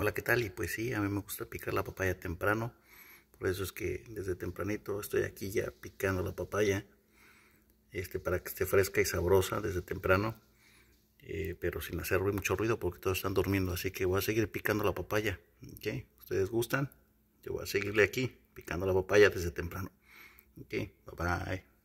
Hola, ¿qué tal? Y pues sí, a mí me gusta picar la papaya temprano. Por eso es que desde tempranito estoy aquí ya picando la papaya. Este, para que esté fresca y sabrosa desde temprano. Eh, pero sin hacer mucho ruido porque todos están durmiendo. Así que voy a seguir picando la papaya. ¿Ok? ¿Ustedes gustan? Yo voy a seguirle aquí picando la papaya desde temprano. ¿Ok? Bye bye.